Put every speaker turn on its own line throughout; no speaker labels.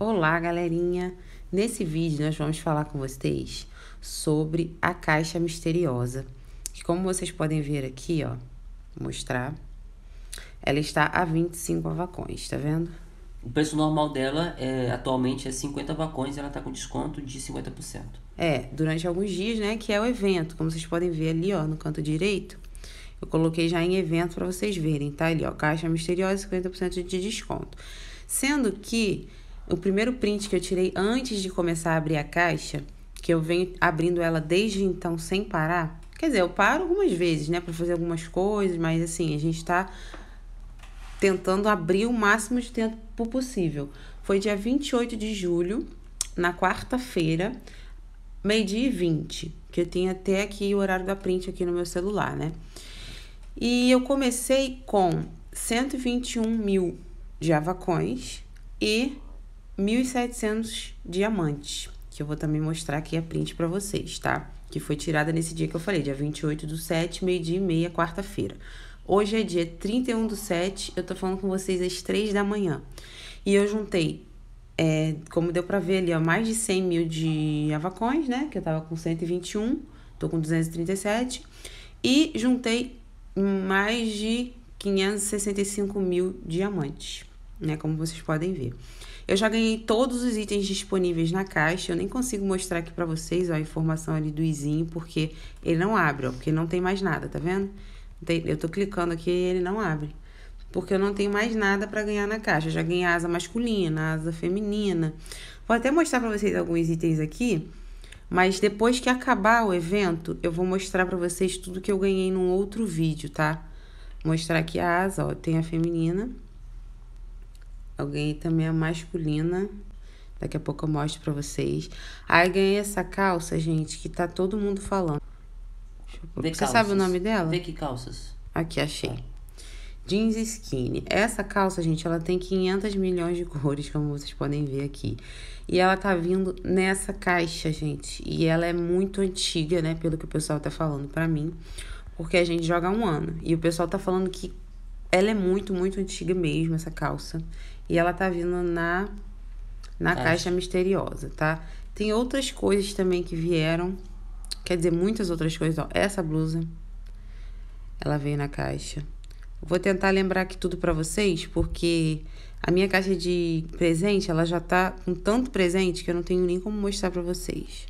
Olá, galerinha! Nesse vídeo nós vamos falar com vocês sobre a caixa misteriosa. Que como vocês podem ver aqui, ó, vou mostrar, ela está a 25 vacões, tá vendo?
O preço normal dela é, atualmente é 50 vacões e ela está com desconto de 50%.
É, durante alguns dias, né, que é o evento, como vocês podem ver ali, ó, no canto direito. Eu coloquei já em evento para vocês verem, tá? Ali, ó, caixa misteriosa, 50% de desconto. Sendo que o primeiro print que eu tirei antes de começar a abrir a caixa, que eu venho abrindo ela desde então sem parar. Quer dizer, eu paro algumas vezes, né, para fazer algumas coisas, mas assim, a gente tá tentando abrir o máximo de tempo possível. Foi dia 28 de julho, na quarta-feira, meio-dia e 20, que eu tenho até aqui o horário da print aqui no meu celular, né? E eu comecei com 121 mil javacões e 1.700 diamantes, que eu vou também mostrar aqui a print para vocês, tá? Que foi tirada nesse dia que eu falei, dia 28 do 7, meio-dia e meia, quarta-feira. Hoje é dia 31 do 7, eu tô falando com vocês às 3 da manhã. E eu juntei, é, como deu pra ver ali, ó, mais de 100 mil de avacões, né? Que eu tava com 121, tô com 237. E juntei mais de 565 mil diamantes né? Como vocês podem ver. Eu já ganhei todos os itens disponíveis na caixa, eu nem consigo mostrar aqui pra vocês ó, a informação ali do izinho, porque ele não abre, ó, porque não tem mais nada, tá vendo? Eu tô clicando aqui e ele não abre, porque eu não tenho mais nada para ganhar na caixa. Eu já ganhei asa masculina, asa feminina. Vou até mostrar pra vocês alguns itens aqui, mas depois que acabar o evento, eu vou mostrar pra vocês tudo que eu ganhei num outro vídeo, tá? Mostrar aqui a asa, ó, tem a feminina Alguém também é masculina. Daqui a pouco eu mostro pra vocês. Aí ganhei essa calça, gente, que tá todo mundo falando. Você calças. sabe o nome dela? Vê que calças. Aqui, achei. Tá. Jeans skinny. Essa calça, gente, ela tem 500 milhões de cores, como vocês podem ver aqui. E ela tá vindo nessa caixa, gente. E ela é muito antiga, né? Pelo que o pessoal tá falando pra mim. Porque a gente joga há um ano. E o pessoal tá falando que ela é muito, muito antiga mesmo, essa calça. E ela tá vindo na, na caixa. caixa misteriosa, tá? Tem outras coisas também que vieram. Quer dizer, muitas outras coisas. Ó, essa blusa, ela veio na caixa. Vou tentar lembrar aqui tudo para vocês, porque a minha caixa de presente, ela já tá com tanto presente que eu não tenho nem como mostrar para vocês.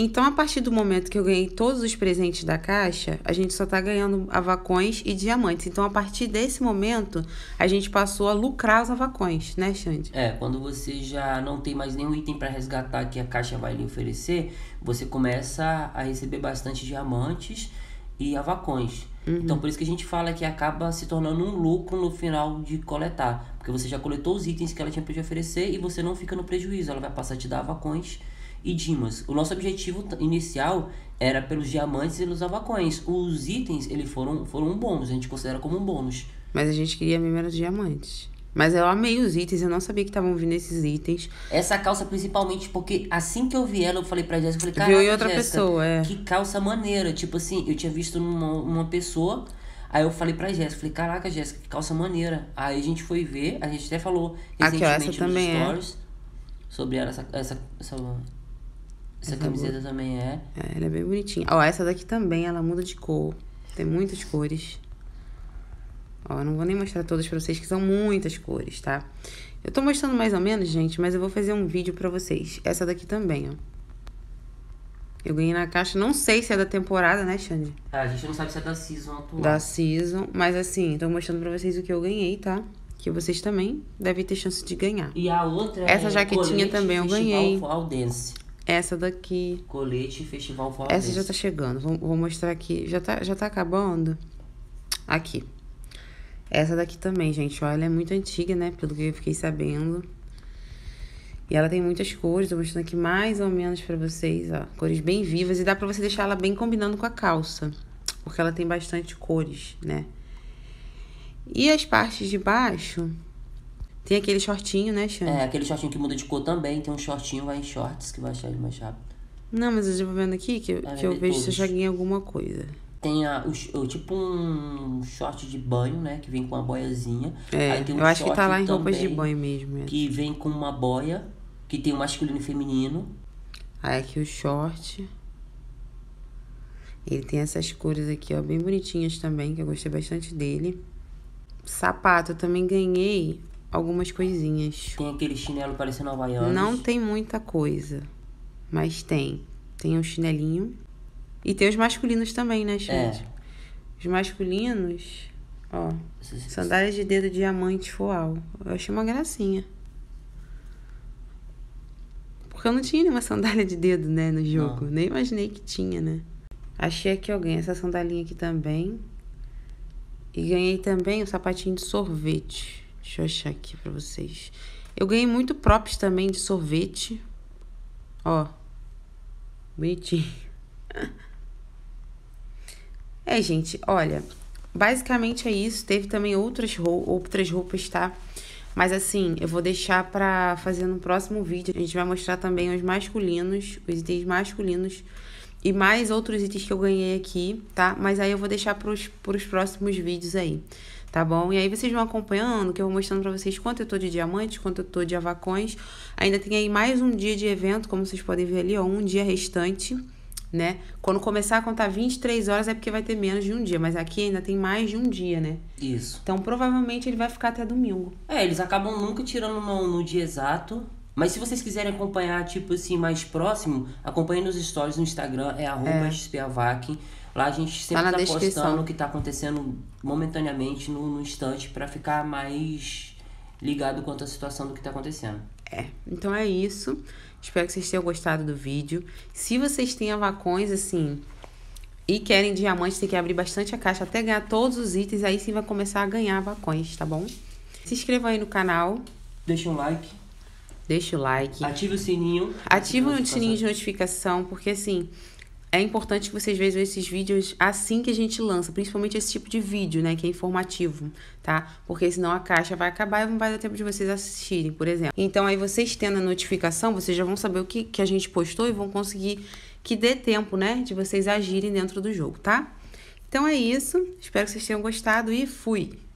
Então, a partir do momento que eu ganhei todos os presentes da caixa, a gente só tá ganhando avacões e diamantes. Então, a partir desse momento, a gente passou a lucrar os avacões, né, Xande? É, quando você já não tem mais nenhum item para resgatar que a caixa vai lhe oferecer, você
começa a receber bastante diamantes e avacões. Uhum. Então, por isso que a gente fala que acaba se tornando um lucro no final de coletar. Porque você já coletou os itens que ela tinha para te oferecer e você não fica no prejuízo. Ela vai passar a te dar avacões e Dimas. O nosso objetivo
inicial era pelos diamantes e pelos avacões. Os itens, eles foram, foram um bônus, a gente considera como um bônus. Mas a gente queria mesmo era os diamantes. Mas eu amei os itens, eu não sabia que estavam vindo esses itens. Essa calça, principalmente, porque assim que eu vi ela, eu falei pra Jéssica, eu falei, Viu e outra Jessica, pessoa,
é. que calça maneira. Tipo assim, eu tinha visto uma uma pessoa, aí eu falei pra Jéssica, falei, caraca, Jéssica, que calça maneira. Aí a gente foi ver, a gente até falou recentemente Aqui, ó, essa nos também é. stories é. sobre ela, essa, essa, essa essa uhum. camiseta boa. também é.
É, ela é bem bonitinha. Ó, essa daqui também, ela muda de cor. Tem muitas cores. Ó, não vou nem mostrar todas pra vocês, que são muitas cores, tá? Eu tô mostrando mais ou menos, gente, mas eu vou fazer um vídeo pra vocês. Essa daqui também, ó. Eu ganhei na caixa, não sei se é da temporada, né, Xande? É, a gente não sabe se é da season atual. Da season, mas assim, tô mostrando pra vocês o que eu ganhei, tá? Que vocês também devem ter chance de ganhar. E a outra Essa é jaquetinha também eu ganhei. Dance. Essa daqui. Colete Festival Voador. Essa já tá chegando. Vou, vou, mostrar aqui. Já tá, já tá acabando? Aqui. Essa daqui também, gente. Olha, é muito antiga, né? Pelo que eu fiquei sabendo. E ela tem muitas cores. Tô mostrando aqui mais ou menos pra vocês, ó. Cores bem vivas. E dá pra você deixar ela bem combinando com a calça. Porque ela tem bastante cores, né? E as partes de baixo, tem aquele shortinho, né, Xande?
É, aquele shortinho que muda de cor também. Tem um shortinho vai em shorts que vai achar ele mais rápido.
Não, mas eu já vou vendo aqui que, que eu vejo todos. se eu já ganhei alguma coisa.
Tem a, o, tipo um short de banho, né? Que vem com uma boiazinha. É, um eu acho que tá lá em roupas de banho mesmo. É. Que vem com uma boia, que tem o um masculino e feminino.
Aí aqui o short. Ele tem essas cores aqui, ó, bem bonitinhas também, que eu gostei bastante dele. Sapato, eu também ganhei algumas coisinhas. Tem aquele chinelo parecendo havaiano. Não tem muita coisa, mas tem. Tem um chinelinho. E tem os masculinos também, né, é. gente? É. Os masculinos, ó. Sandália de dedo diamante foal. Eu achei uma gracinha. Porque eu não tinha nenhuma sandália de dedo, né, no jogo. Não. Nem imaginei que tinha, né? Achei aqui alguém essa sandalinha aqui também. E ganhei também o um sapatinho de sorvete. Deixa eu achar aqui pra vocês. Eu ganhei muito props também de sorvete. Ó. Bonitinho. É, gente, olha. Basicamente é isso. Teve também outras, roupas, outras roupas, tá? Mas assim, eu vou deixar pra fazer no próximo vídeo. A gente vai mostrar também os masculinos, os itens masculinos e mais outros itens que eu ganhei aqui, tá? Mas aí eu vou deixar pros, pros próximos vídeos aí, tá bom? E aí vocês vão acompanhando, que eu vou mostrando pra vocês quanto eu tô de diamantes, quanto eu tô de avacões. Ainda tem aí mais um dia de evento, como vocês podem ver ali, ó, um dia restante, né? Quando começar a contar 23 horas é porque vai ter menos de um dia, mas aqui ainda tem mais de um dia, né? Isso. Então provavelmente ele vai ficar até domingo. É, eles acabam nunca tirando no, no dia
exato, mas se vocês quiserem acompanhar, tipo assim, mais próximo, acompanhe nos stories no Instagram, é arroba é. Lá a gente sempre tá, tá postando o que tá acontecendo momentaneamente no, no instante para ficar mais ligado quanto à situação do que tá acontecendo.
É, então é isso. Espero que vocês tenham gostado do vídeo. Se vocês têm avacões, assim, e querem diamantes, tem que abrir bastante a caixa até ganhar todos os itens. Aí sim vai começar a ganhar avacões, tá bom? Se inscreva aí no canal. Deixa um like deixa o like. Ative o sininho. Ative o sininho de notificação, porque assim, é importante que vocês vejam esses vídeos assim que a gente lança, principalmente esse tipo de vídeo, né, que é informativo, tá? Porque senão a caixa vai acabar e não vai dar tempo de vocês assistirem, por exemplo. Então aí vocês tendo a notificação, vocês já vão saber o que, que a gente postou e vão conseguir que dê tempo, né, de vocês agirem dentro do jogo, tá? Então é isso, espero que vocês tenham gostado e fui!